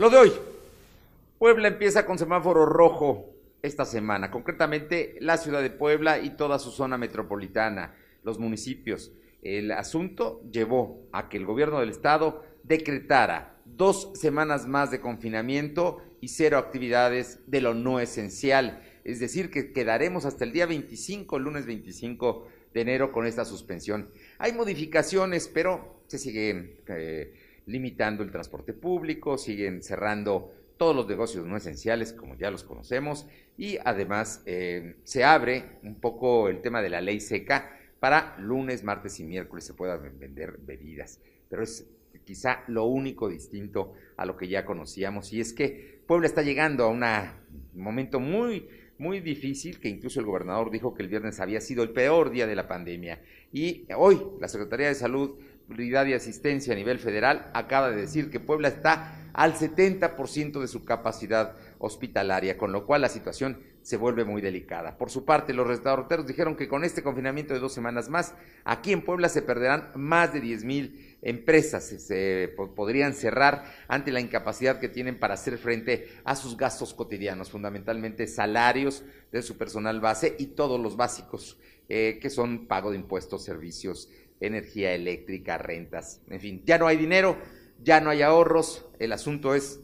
Lo de hoy. Puebla empieza con semáforo rojo esta semana, concretamente la ciudad de Puebla y toda su zona metropolitana, los municipios. El asunto llevó a que el gobierno del estado decretara dos semanas más de confinamiento y cero actividades de lo no esencial. Es decir, que quedaremos hasta el día 25, el lunes 25 de enero, con esta suspensión. Hay modificaciones, pero se sigue eh, limitando el transporte público, siguen cerrando todos los negocios no esenciales, como ya los conocemos, y además eh, se abre un poco el tema de la ley seca para lunes, martes y miércoles se puedan vender bebidas. Pero es quizá lo único distinto a lo que ya conocíamos, y es que Puebla está llegando a un momento muy, muy difícil, que incluso el gobernador dijo que el viernes había sido el peor día de la pandemia. Y hoy la Secretaría de Salud y Asistencia a nivel federal acaba de decir que Puebla está al 70% de su capacidad hospitalaria, con lo cual la situación se vuelve muy delicada. Por su parte, los restauranteros dijeron que con este confinamiento de dos semanas más, aquí en Puebla se perderán más de 10 mil empresas, se podrían cerrar ante la incapacidad que tienen para hacer frente a sus gastos cotidianos, fundamentalmente salarios de su personal base y todos los básicos eh, que son pago de impuestos, servicios, energía eléctrica, rentas, en fin, ya no hay dinero, ya no hay ahorros, el asunto es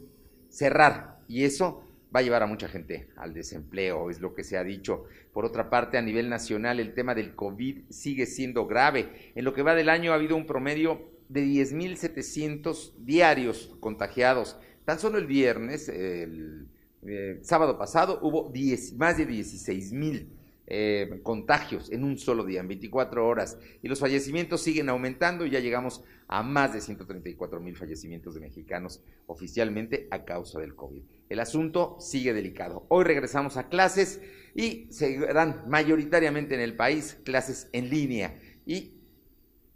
cerrar y eso va a llevar a mucha gente al desempleo, es lo que se ha dicho. Por otra parte, a nivel nacional, el tema del COVID sigue siendo grave. En lo que va del año ha habido un promedio de 10.700 diarios contagiados. Tan solo el viernes, el eh, sábado pasado, hubo 10, más de 16.000. Eh, contagios en un solo día, en 24 horas. Y los fallecimientos siguen aumentando y ya llegamos a más de 134 mil fallecimientos de mexicanos oficialmente a causa del COVID. El asunto sigue delicado. Hoy regresamos a clases y se dan mayoritariamente en el país clases en línea. Y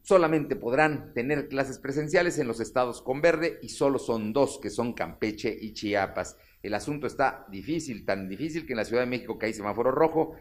Solamente podrán tener clases presenciales en los estados con verde y solo son dos, que son Campeche y Chiapas. El asunto está difícil, tan difícil que en la Ciudad de México, que hay semáforo rojo,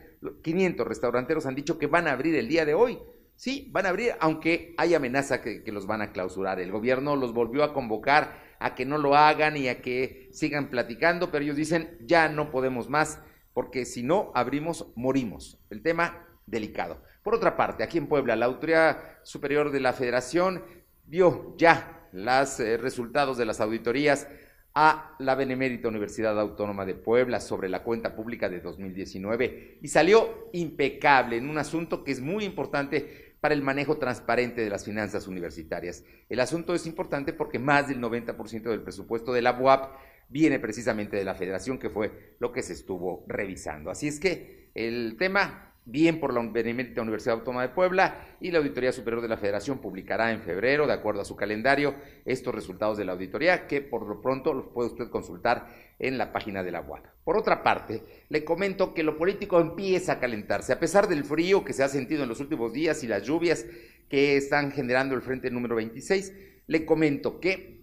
500 restauranteros han dicho que van a abrir el día de hoy. Sí, van a abrir, aunque hay amenaza que, que los van a clausurar. El gobierno los volvió a convocar a que no lo hagan y a que sigan platicando, pero ellos dicen, ya no podemos más, porque si no abrimos, morimos. El tema delicado. Por otra parte, aquí en Puebla, la Autoridad Superior de la Federación vio ya los eh, resultados de las auditorías a la Benemérita Universidad Autónoma de Puebla sobre la cuenta pública de 2019 y salió impecable en un asunto que es muy importante para el manejo transparente de las finanzas universitarias. El asunto es importante porque más del 90% del presupuesto de la UAP viene precisamente de la federación, que fue lo que se estuvo revisando. Así es que el tema bien por la Universidad Autónoma de Puebla y la Auditoría Superior de la Federación publicará en febrero, de acuerdo a su calendario, estos resultados de la auditoría que por lo pronto los puede usted consultar en la página de la UAP. Por otra parte, le comento que lo político empieza a calentarse, a pesar del frío que se ha sentido en los últimos días y las lluvias que están generando el frente número 26, le comento que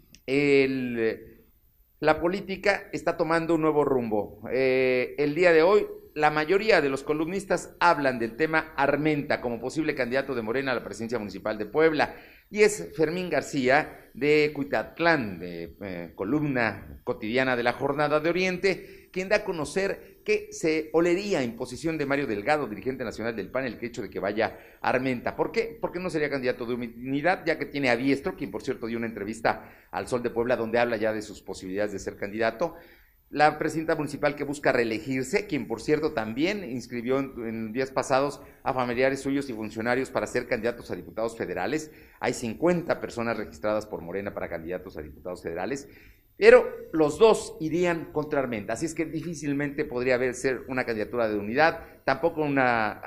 la política está tomando un nuevo rumbo. Eh, el día de hoy la mayoría de los columnistas hablan del tema Armenta como posible candidato de Morena a la presidencia municipal de Puebla. Y es Fermín García de Cuitatlán, de eh, columna cotidiana de la Jornada de Oriente, quien da a conocer que se olería en posición de Mario Delgado, dirigente nacional del PAN, el que hecho de que vaya Armenta. ¿Por qué? Porque no sería candidato de unidad, ya que tiene a Diestro, quien por cierto dio una entrevista al Sol de Puebla donde habla ya de sus posibilidades de ser candidato, la presidenta municipal que busca reelegirse, quien por cierto también inscribió en, días pasados a familiares suyos y funcionarios para ser candidatos a diputados federales. Hay 50 personas registradas por Morena para candidatos a diputados federales, pero los dos irían contra así es que difícilmente podría haber ser una candidatura de unidad, tampoco una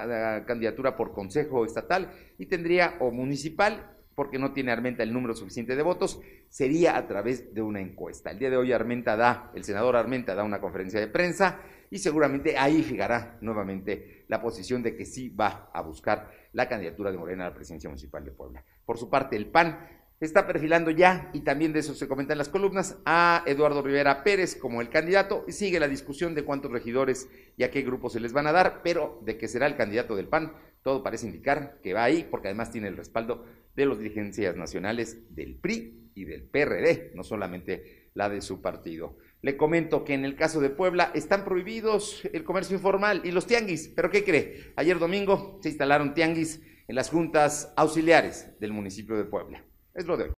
candidatura por consejo estatal y tendría o municipal porque no tiene Armenta el número suficiente de votos, sería a través de una encuesta. El día de hoy Armenta da, el senador Armenta da una conferencia de prensa y seguramente ahí llegará nuevamente la posición de que sí va a buscar la candidatura de Morena a la presidencia municipal de Puebla. Por su parte, el PAN está perfilando ya, y también de eso se comentan las columnas, a Eduardo Rivera Pérez como el candidato. y Sigue la discusión de cuántos regidores y a qué grupo se les van a dar, pero de que será el candidato del PAN todo parece indicar que va ahí, porque además tiene el respaldo de las dirigencias nacionales del PRI y del PRD, no solamente la de su partido. Le comento que en el caso de Puebla están prohibidos el comercio informal y los tianguis. ¿Pero qué cree? Ayer domingo se instalaron tianguis en las juntas auxiliares del municipio de Puebla. Es lo de hoy.